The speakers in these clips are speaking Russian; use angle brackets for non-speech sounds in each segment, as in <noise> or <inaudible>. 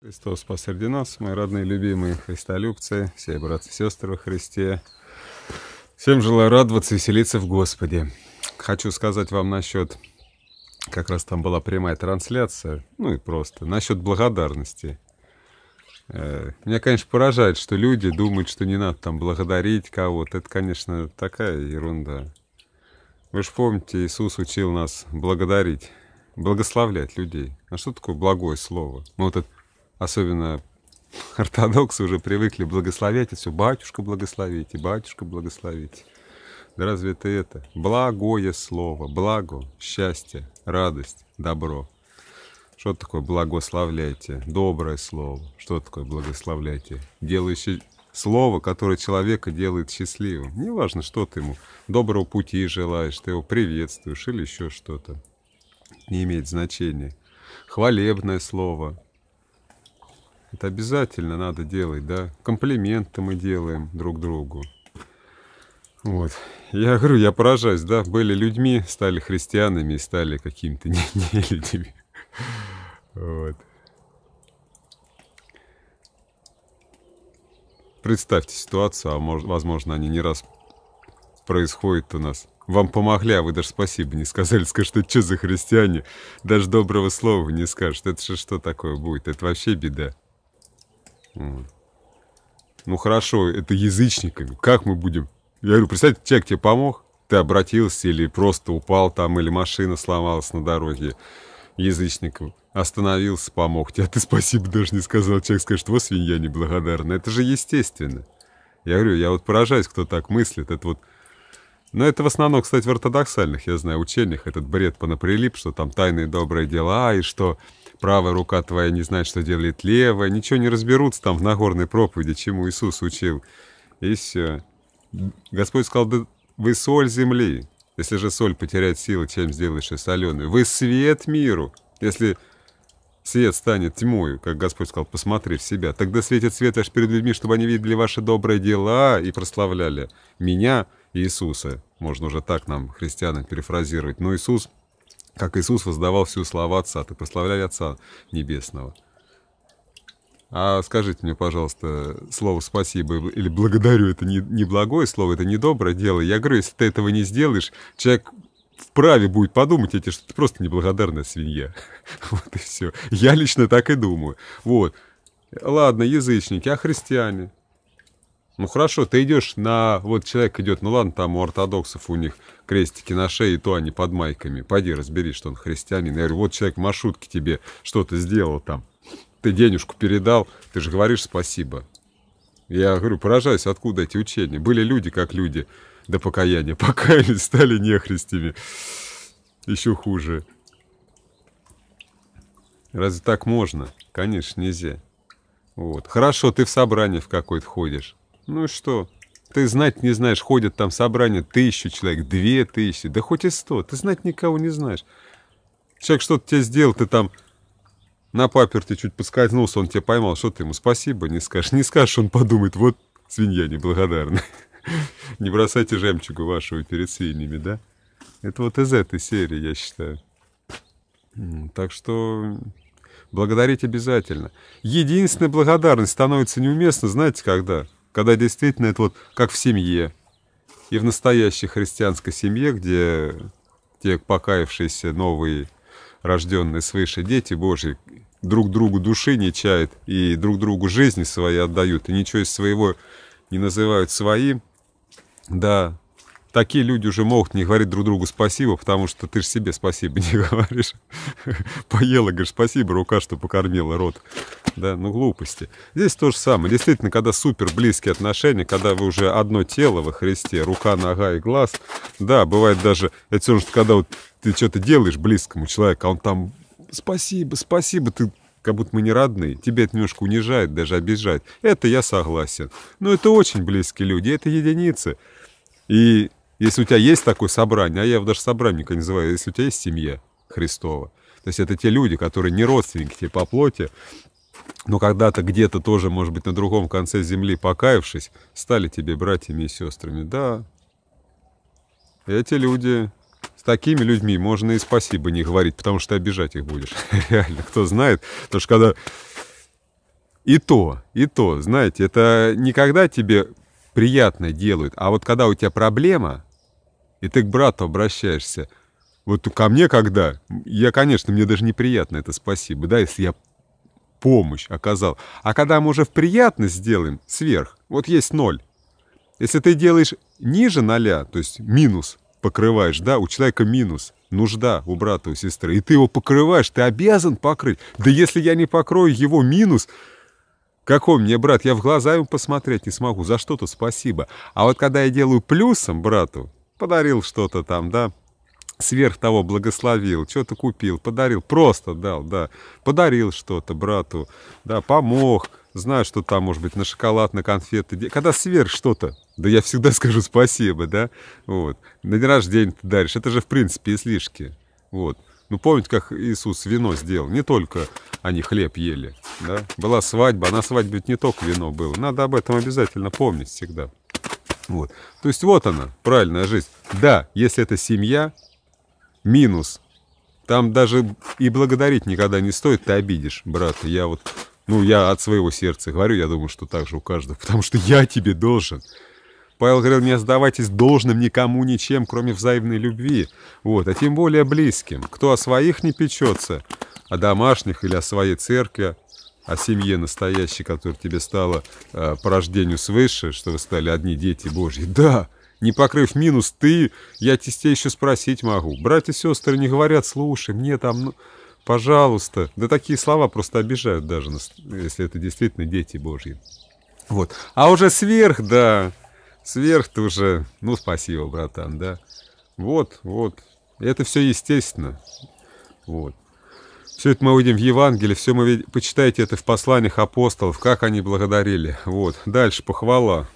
Христос посреди нас, мои родные, любимые христолюбцы, все братцы и сестры во Христе. Всем желаю радоваться, веселиться в Господе. Хочу сказать вам насчет, как раз там была прямая трансляция, ну и просто, насчет благодарности. Э, меня, конечно, поражает, что люди думают, что не надо там благодарить кого-то. Это, конечно, такая ерунда. Вы же помните, Иисус учил нас благодарить, благословлять людей. А что такое благое слово? Мы ну, вот это особенно ортодоксы уже привыкли благословлять и все, батюшка благословите, батюшка благословите. Да разве это это? Благое слово, благо, счастье, радость, добро. Что такое благословляйте? Доброе слово. Что такое благословляйте? Делающее слово, которое человека делает счастливым. Неважно, что ты ему доброго пути желаешь, ты его приветствуешь или еще что-то. Не имеет значения. Хвалебное слово, это обязательно надо делать, да. Комплименты мы делаем друг другу. Вот. Я говорю, я поражаюсь, да, были людьми, стали христианами и стали какими-то не людьми. Вот. Представьте ситуацию, а может, возможно, они не раз происходят у нас. Вам помогли, а вы даже спасибо не сказали. Скажете, что за христиане? Даже доброго слова не скажут. Это же что такое будет? Это вообще беда. Ну хорошо, это язычниками. Как мы будем? Я говорю, представь, человек тебе помог, ты обратился или просто упал там, или машина сломалась на дороге язычником. Остановился, помог тебе, а ты спасибо даже не сказал. Человек скажет, вот свинья неблагодарная. Это же естественно. Я говорю, я вот поражаюсь, кто так мыслит. Это вот... Но ну, это в основном, кстати, в ортодоксальных, я знаю, учениях этот бред понаприлип, что там тайные добрые дела, и что правая рука твоя не знает, что делает левая, ничего не разберутся там в Нагорной проповеди, чему Иисус учил. И все. Господь сказал, да вы соль земли. Если же соль потеряет силы, чем сделаешь ее соленую? Вы свет миру. Если свет станет тьмою, как Господь сказал, посмотри в себя, тогда светит свет аж перед людьми, чтобы они видели ваши добрые дела и прославляли меня, Иисуса. Можно уже так нам, христианам, перефразировать. Но Иисус как Иисус воздавал всю славу Отца, так прославляли Отца Небесного. А скажите мне, пожалуйста, слово «спасибо» или «благодарю» — это не, не благое слово, это не доброе дело. Я говорю, если ты этого не сделаешь, человек вправе будет подумать эти, что ты просто неблагодарная свинья. <laughs> Вот и все. Я лично так и думаю. Вот. Ладно, язычники, а христиане? Ну хорошо, ты идешь на... Вот человек идет, ну ладно, там у ортодоксов у них крестики на шее, и то они под майками. Пойди разберись, что он христианин. Я говорю, вот человек в маршрутке тебе что-то сделал там. Ты денежку передал, ты же говоришь спасибо. Я говорю, поражаюсь, откуда эти учения. Были люди, как люди, до покаяния. <laughs> Покаялись, стали нехристями. Еще хуже. Разве так можно? Конечно, нельзя. Вот. Хорошо, ты в собрание в какой то ходишь. Ну и что? Ты знать не знаешь, ходят там собрания тысячу человек, две тысячи, да хоть и сто. Ты знать никого не знаешь. Человек что-то тебе сделал, ты там на паперте чуть подскользнулся, он тебя поймал. Что ты ему спасибо не скажешь? Не скажешь, он подумает, вот свинья неблагодарная. <laughs> Не бросайте жемчугу вашего перед свиньями, да? Это вот из этой серии, я считаю. Так что благодарить обязательно. Единственная благодарность становится неуместна, знаете, когда? когда действительно это вот как в семье. И в настоящей христианской семье, где те покаявшиеся новые рожденные свыше дети Божьи друг другу души не чают и друг другу жизни свои отдают, и ничего из своего не называют своим, да, такие люди уже могут не говорить друг другу спасибо, потому что ты же себе спасибо <laughs> не говоришь. Поела, говоришь, спасибо, рука, что покормила рот да, ну глупости. Здесь то же самое. Действительно, когда супер близкие отношения, когда вы уже одно тело во Христе, рука, нога и глаз, да, бывает даже, это все что когда вот ты что-то делаешь близкому человеку, а он там, спасибо, спасибо, ты как будто мы не родные, тебя это немножко унижает, даже обижает. Это я согласен. Но это очень близкие люди, это единицы. И если у тебя есть такое собрание, а я его даже собранника не называю, если у тебя есть семья Христова, то есть это те люди, которые не родственники тебе по плоти, но когда-то где-то тоже, может быть, на другом конце земли, покаявшись, стали тебе братьями и сестрами. Да, эти люди, с такими людьми можно и спасибо не говорить, потому что обижать их будешь. <laughs> Реально, кто знает, потому что когда... И то, и то, знаете, это никогда тебе приятно делают, а вот когда у тебя проблема, и ты к брату обращаешься, вот ко мне когда, я, конечно, мне даже неприятно это спасибо, да, если я помощь оказал. А когда мы уже в приятность сделаем, сверх, вот есть ноль. Если ты делаешь ниже ноля, то есть минус покрываешь, да, у человека минус, нужда у брата, у сестры, и ты его покрываешь, ты обязан покрыть. Да если я не покрою его минус, какой мне брат, я в глаза ему посмотреть не смогу, за что-то спасибо. А вот когда я делаю плюсом брату, подарил что-то там, да, сверх того благословил, что-то купил, подарил, просто дал, да, подарил что-то брату, да, помог, знаю, что там, может быть, на шоколад, на конфеты, когда сверх что-то, да я всегда <laughs> скажу спасибо, да, вот, на день рождения ты даришь, это же, в принципе, излишки, вот. Ну, помните, как Иисус вино сделал? Не только они хлеб ели, да? Была свадьба, а на свадьбе не только вино было. Надо об этом обязательно помнить всегда. Вот. То есть вот она, правильная жизнь. Да, если это семья, минус. Там даже и благодарить никогда не стоит, ты обидишь, брат. Я вот, ну, я от своего сердца говорю, я думаю, что так же у каждого, <laughs> потому что я тебе должен. Павел говорил, не сдавайтесь должным никому ничем, кроме взаимной любви. Вот, а тем более близким. Кто о своих не печется, о домашних или о своей церкви, о семье настоящей, которая тебе стала э, по рождению свыше, что вы стали одни дети Божьи. Да, не покрыв минус, ты... Я тебе еще спросить могу. Братья и сестры не говорят, слушай, мне там... Ну, пожалуйста. Да такие слова просто обижают даже, если это действительно дети божьи. Вот. А уже сверх, да. Сверх ты уже... Ну, спасибо, братан, да. Вот, вот. Это все естественно. Вот. Все это мы увидим в Евангелии, все мы почитайте это в посланиях апостолов, как они благодарили. Вот. Дальше похвала.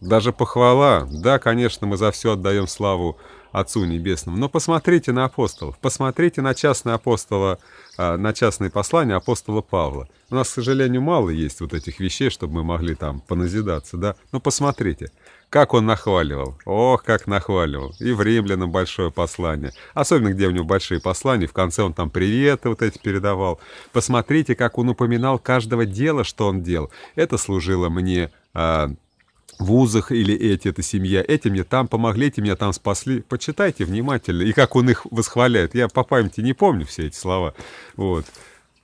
Даже похвала. Да, конечно, мы за все отдаем славу Отцу Небесному. Но посмотрите на апостолов, посмотрите на частные апостола, а, на частные послания апостола Павла. У нас, к сожалению, мало есть вот этих вещей, чтобы мы могли там поназидаться, да? Но посмотрите, как он нахваливал. Ох, как нахваливал. И в римлянам большое послание. Особенно, где у него большие послания. В конце он там приветы вот эти передавал. Посмотрите, как он упоминал каждого дела, что он делал. Это служило мне а, вузах или эти, это семья, эти мне там помогли, эти меня там спасли. Почитайте внимательно. И как он их восхваляет. Я по памяти не помню все эти слова. Вот.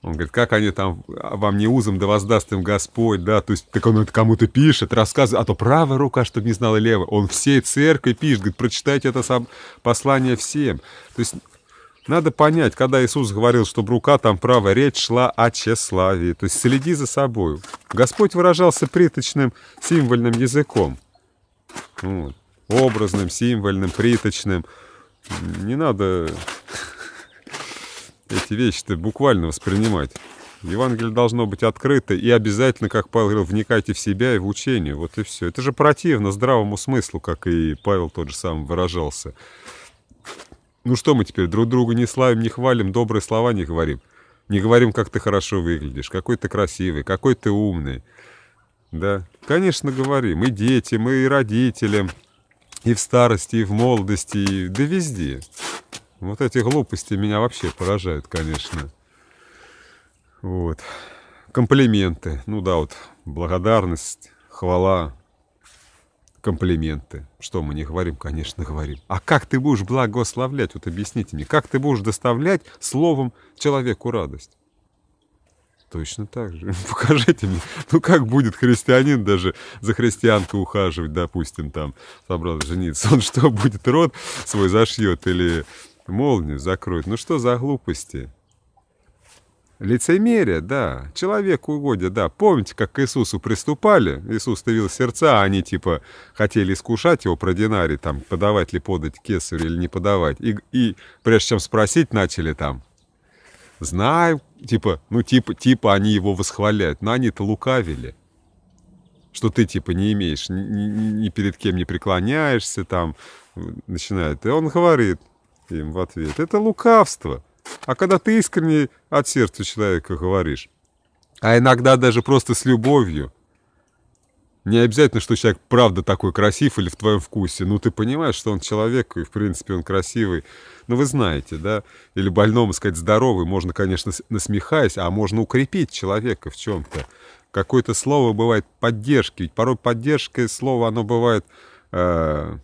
Он говорит, как они там, а, вам не узом, да воздаст им Господь, да, то есть, так он это кому-то пишет, рассказывает, а то правая рука, чтобы не знала левая. Он всей церкви пишет, говорит, прочитайте это послание всем. То есть, надо понять, когда Иисус говорил, что рука там правая, речь шла о тщеславии, то есть следи за собою. Господь выражался приточным символьным языком. Вот. Образным, символьным, приточным. Не надо эти вещи-то буквально воспринимать. Евангелие должно быть открыто и обязательно, как Павел говорил, вникайте в себя и в учение. Вот и все. Это же противно здравому смыслу, как и Павел тот же сам выражался. Ну что мы теперь, друг друга не славим, не хвалим, добрые слова не говорим. Не говорим, как ты хорошо выглядишь, какой ты красивый, какой ты умный. Да, конечно, говорим. И детям, и родителям, и в старости, и в молодости, и... да везде. Вот эти глупости меня вообще поражают, конечно. Вот. Комплименты. Ну да, вот благодарность, хвала, комплименты. Что мы не говорим, конечно, говорим. А как ты будешь благословлять? Вот объясните мне, как ты будешь доставлять словом человеку радость? Точно так же. <laughs> Покажите мне, ну как будет христианин даже за христианку ухаживать, допустим, там, собрался жениться. Он что, будет рот свой зашьет или молнию закроет? Ну что за глупости? Лицемерие, да, человек угодие, да. Помните, как к Иисусу приступали? Иисус давил сердца, а они типа хотели искушать его про динарий, там, подавать ли подать кесарю или не подавать. И, и прежде чем спросить, начали там, знаю, типа, ну типа, типа они его восхваляют, но они-то лукавили что ты типа не имеешь, ни, ни перед кем не преклоняешься там, начинает. И он говорит им в ответ, это лукавство. А когда ты искренне от сердца человека говоришь, а иногда даже просто с любовью, не обязательно, что человек правда такой красив или в твоем вкусе, ну ты понимаешь, что он человек, и в принципе он красивый, ну вы знаете, да, или больному сказать здоровый, можно, конечно, насмехаясь, а можно укрепить человека в чем-то. Какое-то слово бывает поддержки, ведь порой поддержка и слово, оно бывает... Э-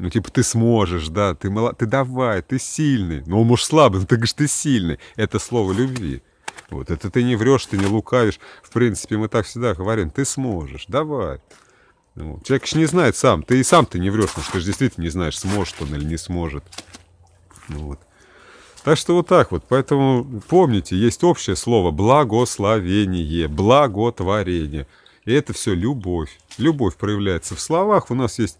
ну, типа, ты сможешь, да, ты, мало, ты давай, ты сильный. Ну, муж слабый, ну, ты говоришь, ты сильный. Это слово любви. Вот, это ты не врешь, ты не лукавишь. В принципе, мы так всегда говорим, ты сможешь, давай. Ну, вот. Человек же не знает сам, ты и сам ты не врешь, потому что ты же действительно не знаешь, сможет он или не сможет. Ну, вот. Так что вот так вот. Поэтому помните, есть общее слово благословение, благотворение. И это все любовь. Любовь проявляется в словах. У нас есть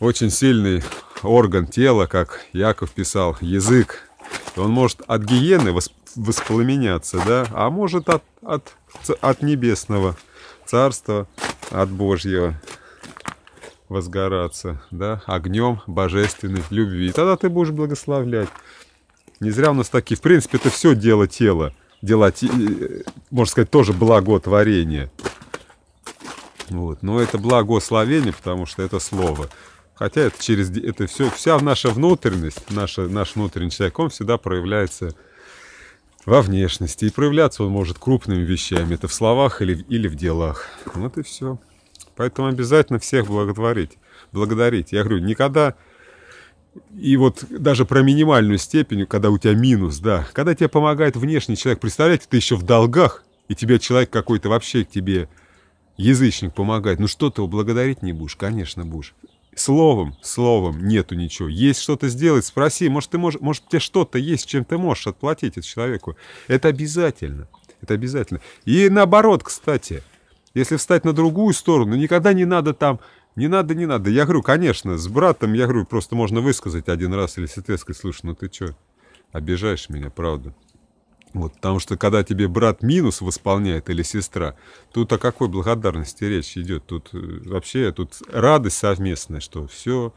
очень сильный орган тела, как Яков писал, язык. он может от гиены воспламеняться, да, а может от, от, от небесного царства, от Божьего возгораться, да, огнем божественной любви. И тогда ты будешь благословлять. Не зря у нас такие, в принципе, это все дело тела. Дела, э, можно сказать, тоже благотворение. Вот. Но это благословение, потому что это слово. Хотя это через это все, вся наша внутренность, наша, наш внутренний человек, он всегда проявляется во внешности. И проявляться он может крупными вещами. Это в словах или, или в делах. Вот и все. Поэтому обязательно всех благотворить. Благодарить. Я говорю, никогда... И вот даже про минимальную степень, когда у тебя минус, да, когда тебе помогает внешний человек, представляете, ты еще в долгах, и тебе человек какой-то вообще к тебе язычник помогает. Ну что ты его благодарить не будешь? Конечно, будешь. Словом, словом, нету ничего. Есть что-то сделать, спроси, может, ты можешь, может, у тебя что-то есть, чем ты можешь отплатить этому человеку. Это обязательно. Это обязательно. И наоборот, кстати, если встать на другую сторону, никогда не надо там, не надо, не надо. Я говорю, конечно, с братом, я говорю, просто можно высказать один раз или сетвескать, слушай, ну ты что, обижаешь меня, правда. Вот, потому что когда тебе брат минус восполняет или сестра, тут о какой благодарности речь идет? Тут э, вообще тут радость совместная, что все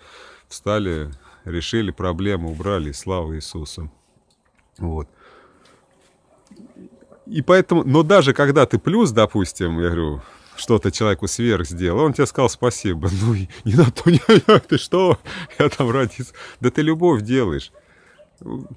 встали, решили проблему, убрали, слава Иисусу. Вот. И поэтому, но даже когда ты плюс, допустим, я говорю, что-то человеку сверх сделал, он тебе сказал спасибо. <laughs> Ну, не на то, не на <laughs> ты что, я там родился. Да ты любовь делаешь.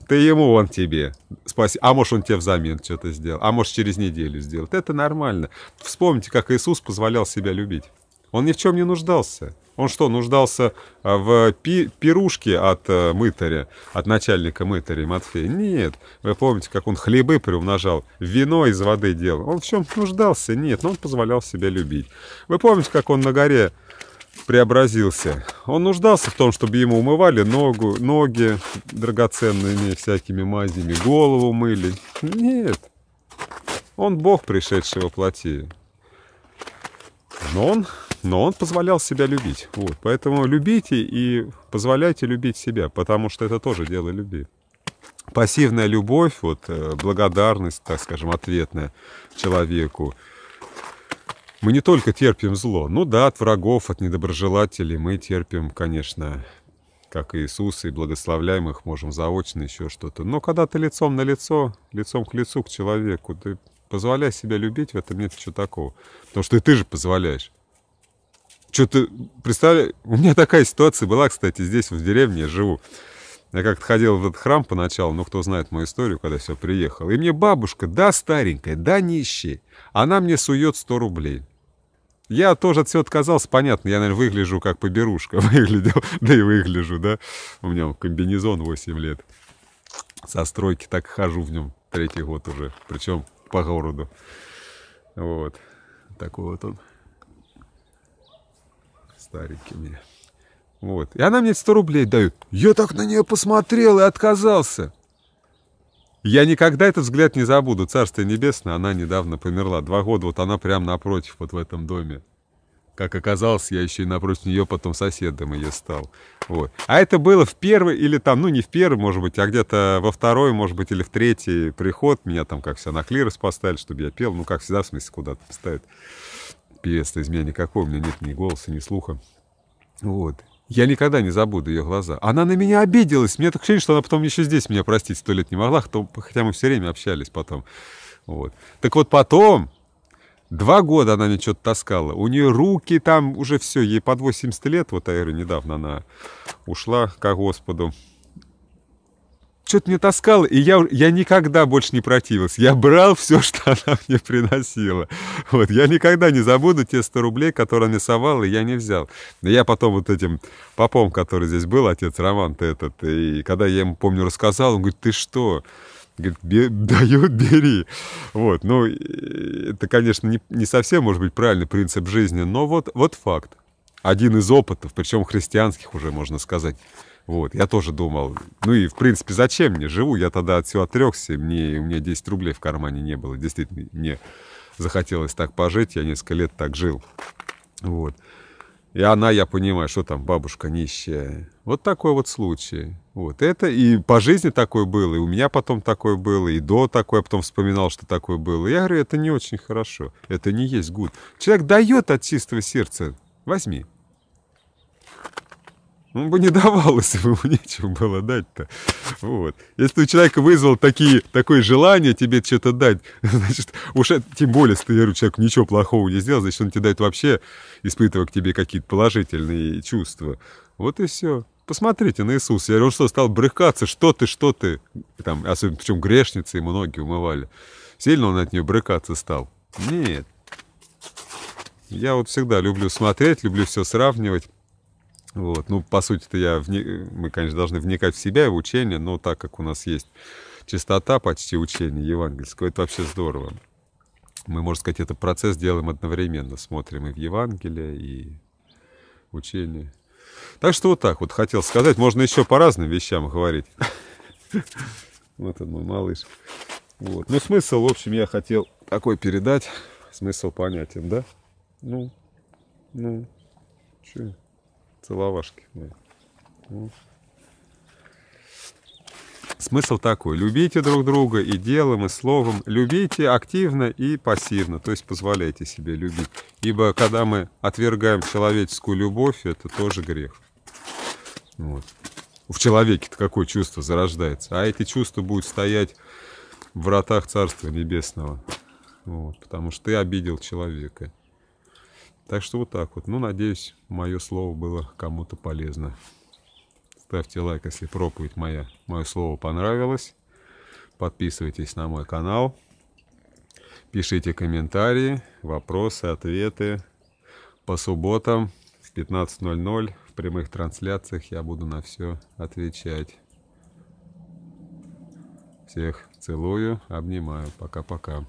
Ты ему, он тебе. Спаси. А может, он тебе взамен что-то сделал. А может, через неделю сделает. Это нормально. Вспомните, как Иисус позволял себя любить. Он ни в чем не нуждался. Он что, нуждался а, в пи пирушке от э, мытаря, от начальника мытаря Матфея? Нет. Вы помните, как он хлебы приумножал, вино из воды делал. Он в чем нуждался? Нет, но он позволял себя любить. Вы помните, как он на горе преобразился. Он нуждался в том, чтобы ему умывали ногу, ноги драгоценными всякими мазями, голову мыли. Нет. Он Бог, пришедший во плоти. Но он, но он позволял себя любить. Вот. Поэтому любите и позволяйте любить себя, потому что это тоже дело любви. Пассивная любовь, вот, э, благодарность, так скажем, ответная человеку – мы не только терпим зло. Ну да, от врагов, от недоброжелателей мы терпим, конечно, как Иисус, и благословляем их можем заочно еще что-то. Но когда ты лицом на лицо, лицом к лицу к человеку, ты позволяй себя любить, в этом нет ничего такого. Потому что и ты же позволяешь. Что ты, представляешь, у меня такая ситуация была, кстати, здесь, в деревне я живу. Я как-то ходил в этот храм поначалу, но ну, кто знает мою историю, когда все приехал. И мне бабушка, да, старенькая, да, нищая, она мне сует 100 рублей. Я тоже от всего отказался, понятно. Я, наверное, выгляжу как поберушка. <laughs> Выглядел, да и выгляжу, да. У меня комбинезон 8 лет. Со стройки так хожу в нем третий год уже. Причем по городу. Вот. Такой вот он. Старенький у меня. Вот. И она мне 100 рублей дает. Я так на нее посмотрел и отказался. Я никогда этот взгляд не забуду. Царство небесное, она недавно померла. Два года, вот она прямо напротив, вот в этом доме. Как оказалось, я еще и напротив нее потом соседом ее стал. Вот. А это было в первый или там, ну не в первый, может быть, а где-то во второй, может быть, или в третий приход. Меня там как все на клирос поставили, чтобы я пел. Ну, как всегда, в смысле, куда-то ставят. Певец-то из меня никакого, у меня нет ни голоса, ни слуха. Вот. Я никогда не забуду ее глаза. Она на меня обиделась. Мне так ощущение, что она потом еще здесь меня простить сто лет не могла, хотя мы все время общались потом. Вот. Так вот потом, Два года она мне что-то таскала. У нее руки там уже все. Ей под 80 лет, вот Айра недавно она ушла ко Господу что-то мне таскала, и я, я никогда больше не противился. Я брал все, <laughs> что она мне приносила. Вот, я никогда не забуду те 100 рублей, которые она совала, и я не взял. И я потом вот этим попом, который здесь был, отец Роман-то этот, и когда я ему, помню, рассказал, он говорит, ты что? Говорит, дают, <laughs> бери. Вот, ну, это, конечно, не, не совсем, может быть, правильный принцип жизни, но вот, вот факт. Один из опытов, причем христианских уже, можно сказать. Вот, я тоже думал, ну и, в принципе, зачем мне? Живу, я тогда от всего отрекся, мне, у меня 10 рублей в кармане не было. Действительно, мне захотелось так пожить, я несколько лет так жил. Вот. И она, я понимаю, что там бабушка нищая. Вот такой вот случай. Вот это и по жизни такое было, и у меня потом такое было, и до такое, я потом вспоминал, что такое было. Я говорю, это не очень хорошо, это не есть гуд. Человек дает от чистого сердца, возьми. Он ну, бы не давал, если бы <laughs> ему нечего было дать-то. Вот. Если у человека вызвал такие, такое желание тебе что-то дать, <laughs> значит, уж тем более, если ты человек ничего плохого не сделал, значит, он тебе дает вообще, испытывая к тебе какие-то положительные чувства. Вот и все. Посмотрите на Иисуса. Я говорю, он что, стал брыкаться? Что ты, что ты? Там, особенно, причем грешницы ему ноги умывали. Сильно он от нее брыкаться стал? Нет. Я вот всегда люблю смотреть, люблю все сравнивать. Вот. Ну, по сути-то я, вне... мы, конечно, должны вникать в себя и в учение, но так как у нас есть чистота почти учения евангельского, это вообще здорово. Мы, можно сказать, этот процесс делаем одновременно. Смотрим и в Евангелие, и учение. Так что вот так вот хотел сказать. Можно еще по разным вещам говорить. <laughs> Вот он мой малыш. Вот. Ну, смысл, в общем, я хотел такой передать. Смысл понятен, да? Ну, ну, чё? Целовашки. Ну. Смысл такой. Любите друг друга и делом, и словом. Любите активно и пассивно, то есть позволяйте себе любить. Ибо когда мы отвергаем человеческую любовь, это тоже грех. Вот. В человеке-то какое чувство зарождается? А эти чувства будут стоять в вратах Царства Небесного. Вот. Потому что ты обидел человека. Так что вот так вот. Ну, надеюсь, мое слово было кому-то полезно. Ставьте лайк, если проповедь моя, мое слово понравилось. Подписывайтесь на мой канал. Пишите комментарии, вопросы, ответы. По субботам в 15.00 в прямых трансляциях я буду на все отвечать. Всех целую, обнимаю. Пока-пока.